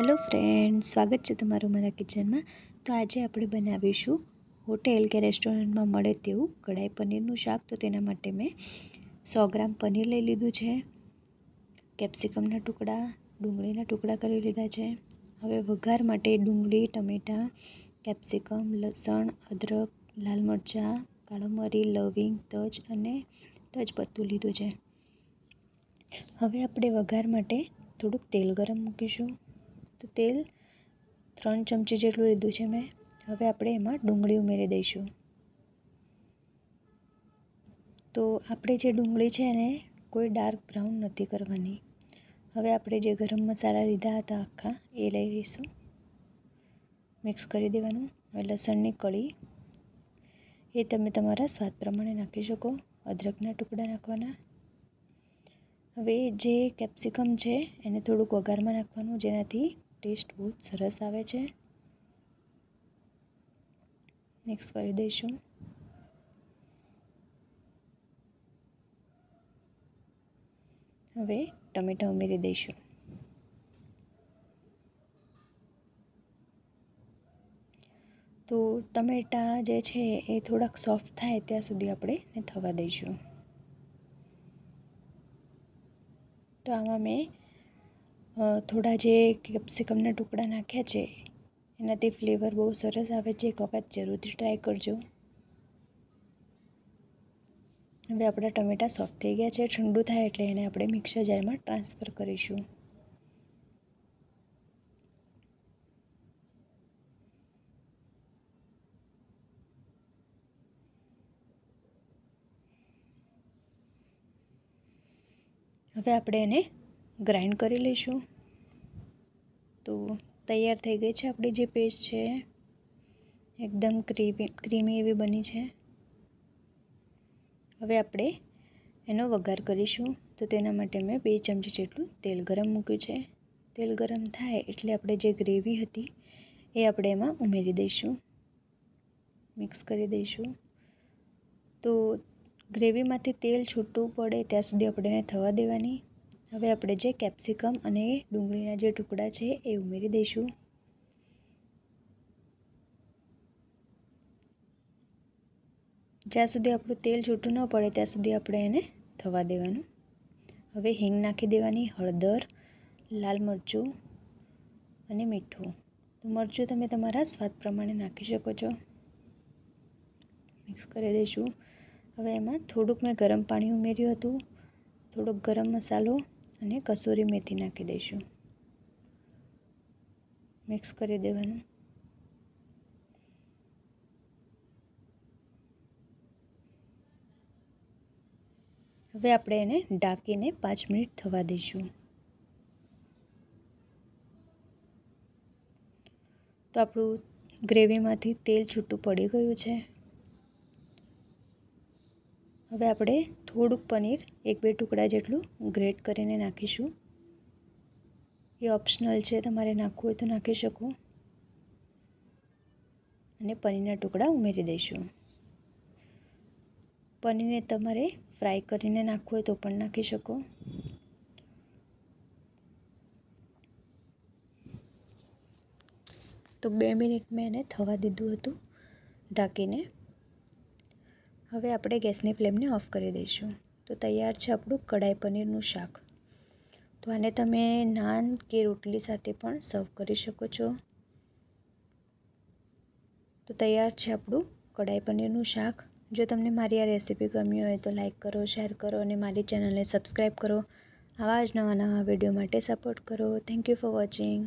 hello friend સ્વાગત છે તમારું મારા કિચનમાં તો આજે આપણે બનાવીશું હોટેલ કે રેસ્ટોરન્ટમાં મળે તેવું કઢાઈ પનીરનું શાક તો તેના માટે મેં સો ગ્રામ પનીર લઈ લીધું છે કેપ્સિકમના ટુકડા ડુંગળીના ટુકડા કરી લીધા છે હવે વઘાર માટે ડુંગળી ટમેટાં કેપ્સિકમ લસણ અદરક લાલ મરચાં કાળો મરી લવિંગ તજ અને તજપત્તું લીધું છે હવે આપણે વઘાર માટે થોડુંક તેલ ગરમ મૂકીશું તો તેલ ત્રણ ચમચી જેટલું લીધું છે મેં હવે આપણે એમાં ડુંગળી ઉમેરી દઈશું તો આપણે જે ડુંગળી છે એને કોઈ ડાર્ક બ્રાઉન નથી કરવાની હવે આપણે જે ગરમ મસાલા લીધા હતા આખા એ લઈ લઈશું મિક્સ કરી દેવાનું હવે લસણની કળી એ તમે તમારા સ્વાદ પ્રમાણે નાખી શકો અદરકના ટુકડા નાખવાના હવે જે કેપ્સિકમ છે એને થોડુંક વઘારમાં નાખવાનું જેનાથી ટેસ્ટ બહુ જ સરસ આવે છે મિક્સ કરી દઈશું હવે ટમેટા ઉમેરી દઈશું તો ટમેટાં જે છે એ થોડાક સોફ્ટ થાય ત્યાં સુધી આપણે થવા દઈશું તો આમાં મેં થોડા જે કેપ્સિકમના ટુકડા નાખ્યા છે એનાથી ફ્લેવર બહુ સરસ આવે છે એક વખત જરૂરથી ટ્રાય કરજો હવે આપણા ટમેટા સોફ્ટ થઈ ગયા છે ઠંડુ થાય એટલે એને આપણે મિક્સર જારમાં ટ્રાન્સફર કરીશું હવે આપણે એને ગ્રાઇન્ડ કરી લઈશું તો તૈયાર થઈ ગઈ છે આપણી જે પેસ્ટ છે એકદમ ક્રીમી ક્રીમી એવી બની છે હવે આપણે એનો વઘાર કરીશું તો તેના માટે મેં બે ચમચી જેટલું તેલ ગરમ મૂક્યું છે તેલ ગરમ થાય એટલે આપણે જે ગ્રેવી હતી એ આપણે એમાં ઉમેરી દઈશું મિક્સ કરી દઈશું તો ગ્રેવીમાંથી તેલ છૂટું પડે ત્યાં સુધી આપણે એને થવા દેવાની હવે આપણે જે કેપ્સિકમ અને ડુંગળીના જે ટુકડા છે એ ઉમેરી દઈશું જ્યાં સુધી આપણું તેલ છૂટું ન પડે ત્યાં સુધી આપણે એને થવા દેવાનું હવે હિંગ નાખી દેવાની હળદર લાલ મરચું અને મીઠું તો મરચું તમે તમારા સ્વાદ પ્રમાણે નાખી શકો છો મિક્સ કરી દઈશું હવે એમાં થોડુંક મેં ગરમ પાણી ઉમેર્યું હતું થોડોક ગરમ મસાલો અને કસૂરી મેથી નાખી દઈશું મિક્સ કરી દેવાનું હવે આપણે એને ઢાંકીને પાંચ મિનિટ થવા દઈશું તો આપણું ગ્રેવીમાંથી તેલ છૂટું પડી ગયું છે હવે આપણે થોડુંક પનીર એક બે ટુકડા જેટલું ગ્રેટ કરીને નાખીશું એ ઓપ્શનલ છે તમારે નાખવું હોય તો નાખી શકો અને પનીરના ટુકડા ઉમેરી દઈશું પનીરને તમારે ફ્રાય કરીને નાખવું હોય તો પણ નાખી શકો તો બે મિનિટ મેં એને થવા દીધું હતું ઢાંકીને હવે આપણે ગેસની ફ્લેમને ઓફ કરી દઈશું તો તૈયાર છે આપણું કઢાઈ પનીરનું શાક તો આને તમે નાન કે રોટલી સાથે પણ સર્વ કરી શકો છો તો તૈયાર છે આપણું કઢાઈ પનીરનું શાક જો તમને મારી આ રેસીપી ગમી હોય તો લાઇક કરો શેર કરો અને મારી ચેનલને સબસ્ક્રાઈબ કરો આવા જ નવા નવા વિડીયો માટે સપોર્ટ કરો થેન્ક યુ ફોર વોચિંગ